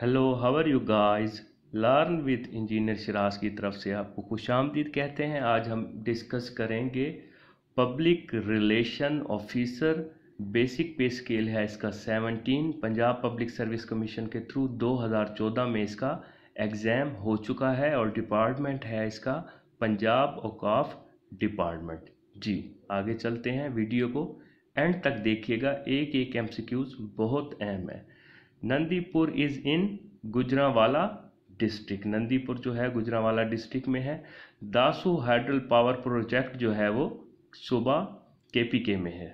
hello how are you guys learn with engineer Shiraz की तरफ से आपको खुश आमदीद कहते हैं आज हम डिस्कस करेंगे public relation officer basic pay scale है इसका 17 पंजाब पब्लिक सर्विस कमीशन के थ्रू 2014 में इसका एग्ज़ाम हो चुका है और डिपार्टमेंट है इसका पंजाब औकाफ डिपार्टमेंट जी आगे चलते हैं वीडियो को एंड तक देखिएगा एक एक एम बहुत अहम है Nandipur is in Gujranwala district Nandipur जो है गुजरावाला डिस्ट्रिक्ट में है दासू हाइड्रल पावर प्रोजेक्ट जो है वो पी के में है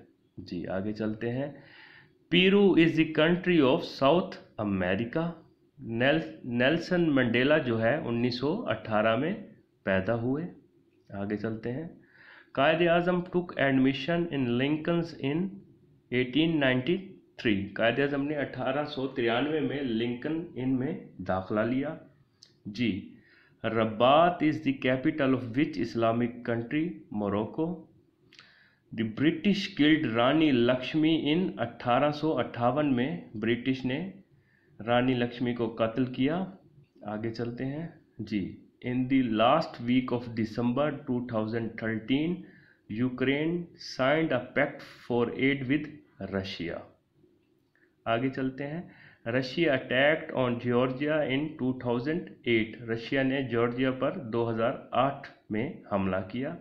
जी आगे चलते हैं Peru is the country of South America Nelson Mandela जो है 1918 में पैदा हुए आगे चलते हैं Quaid Azam took admission in Lincoln's Inn 1893 three Quaid Azam ने अठारह में लिंकन इन में दाखिला लिया जी Rabat is the capital of which Islamic country Morocco the British killed Rani Lakshmi in अट्ठावन में ब्रिटिश ने रानी लक्ष्मी को कत्ल किया आगे चलते हैं जी in the last week of December 2013 Ukraine signed a pact for aid with Russia आगे चलते हैं Russia attacked on Georgia in 2008 Russia ने जॉर्जिया पर 2008 में हमला किया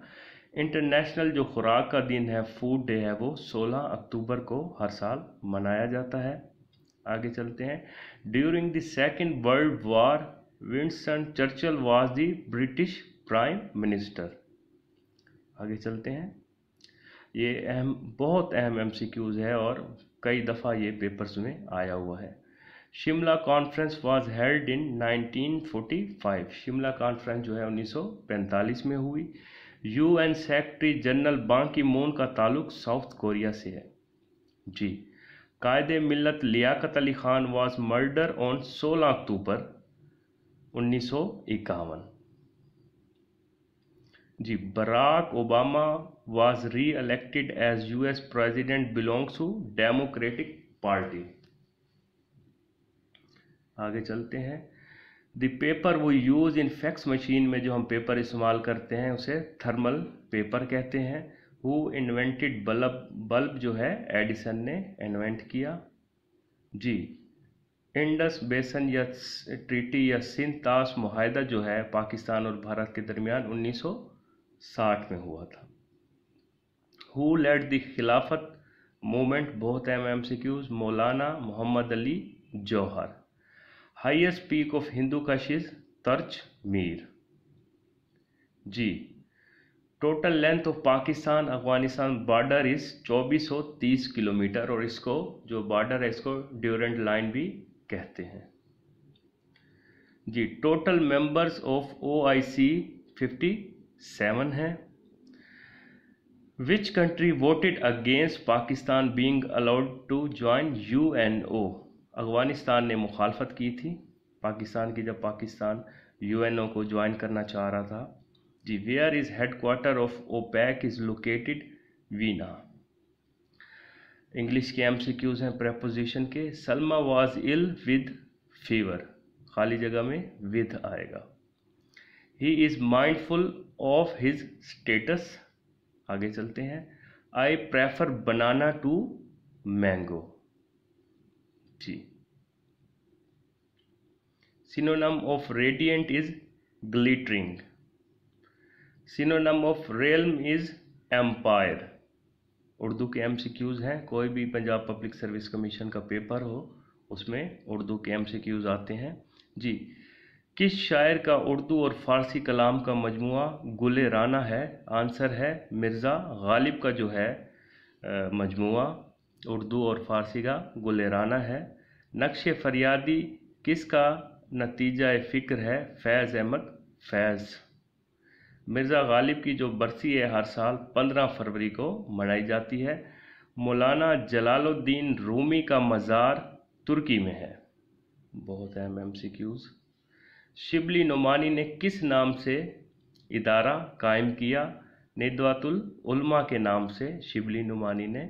इंटरनेशनल जो खुराक का दिन है फूड डे है वो 16 अक्टूबर को हर साल मनाया जाता है आगे चलते हैं during the second world war Winston Churchill was the British prime minister आगे चलते हैं ये अहम बहुत अहम एम है और कई दफ़ा ये पेपर्स में आया हुआ है Shimla conference was held in 1945 Shimla conference जो है 1945 में हुई UN secretary general Ban Ki moon का ताल्लुक साउथ कोरिया से है जी Quaid Millat Liaquat Ali Khan was murder on 16 October उन्नीस जी Barack Obama was re elected as US president belongs to Democratic party आगे चलते हैं द पेपर वो यूज़ इन फैक्स मशीन में जो हम पेपर इस्तेमाल करते हैं उसे थर्मल पेपर कहते हैं हु इन्वेंटेड बल्ब बल्ब जो है एडिसन ने इन्वेंट किया जी इंडस बेसन या ट्रीटी या ताश माहिदा जो है पाकिस्तान और भारत के दरमियान उन्नीस साठ में हुआ था who led the Khilafat movement बहुत M M C Qs Maulana Mohammad Ali Jauhar highest peak of Hindu Kush Tirich Mir जी total length of Pakistan Afghanistan border is 2430 kilometre और इसको जो बॉर्डर है इसको ड्यूरेंट लाइन भी कहते हैं जी total members of O I C fifty seven है which country voted against Pakistan being allowed to join U N O Afghanistan ने मुखालफत की थी पाकिस्तान की जब पाकिस्तान यू एन ओ को ज्वाइन करना चाह रहा था जी where is head quarter of OPEC is located Vienna English के एम सी क्यूज़ हैं प्रपोजिशन के Salma was ill with fever खाली जगह में विद आएगा he is mindful of his status आगे चलते हैं I prefer banana to mango जी synonym of radiant is glittering synonym of realm is empire Urdu के एम सी क्यूज़ हैं कोई भी पंजाब पब्लिक सर्विस कमीशन का पेपर हो उसमें उर्दू के एम सी क्यूज़ आते हैं जी किस शायर का उर्दू और फ़ारसी कलाम का मजमु गुल राना है आंसर है मिर्ज़ा गालिब का जो है मजमु उर्दू और फ़ारसी का गुल राना है नक्श फरियादी किस का नतीजा फ़िक्र है फैज़ अहमद फैज़ मिर्ज़ा गालिब की जो बरसी है हर साल पंद्रह फरवरी को मनाई जाती है मौलाना जलालुद्दीन रूमी का मज़ार तुर्की में है बहुत अहम M C Qs Shibli Nomani ने किस नाम से इदारा कायम किया निदवातुल उल्मा के नाम से शिबली नुमानी ने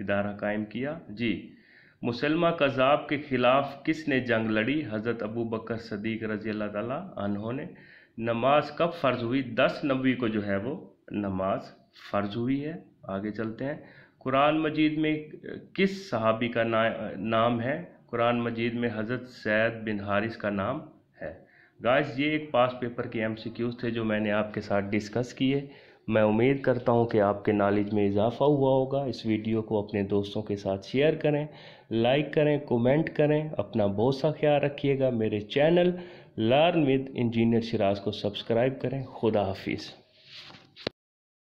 इदारा कायम किया जी मुसलमा कज़ाब के ख़िलाफ़ किसने जंग लड़ी हज़रत अबू बकर सदीक रज़ी अल्लाह ने नमाज कब फ़र्ज़ हुई दस नबी को जो है वो नमाज फ़र्ज़ हुई है आगे चलते हैं कुरान मजीद में किस सहाबी का ना, नाम है कुरान मजीद में हज़रत सैद बिन हारिस का नाम है गाइस ये एक पास पेपर के एम थे जो मैंने आपके साथ डिस्कस किए मैं उम्मीद करता हूँ कि आपके नॉलेज में इजाफ़ा हुआ होगा इस वीडियो को अपने दोस्तों के साथ शेयर करें लाइक करें कमेंट करें अपना बहुत सा ख्याल रखिएगा मेरे channel learn with engineer Shiraz को सब्सक्राइब करें खुदा हाफिज़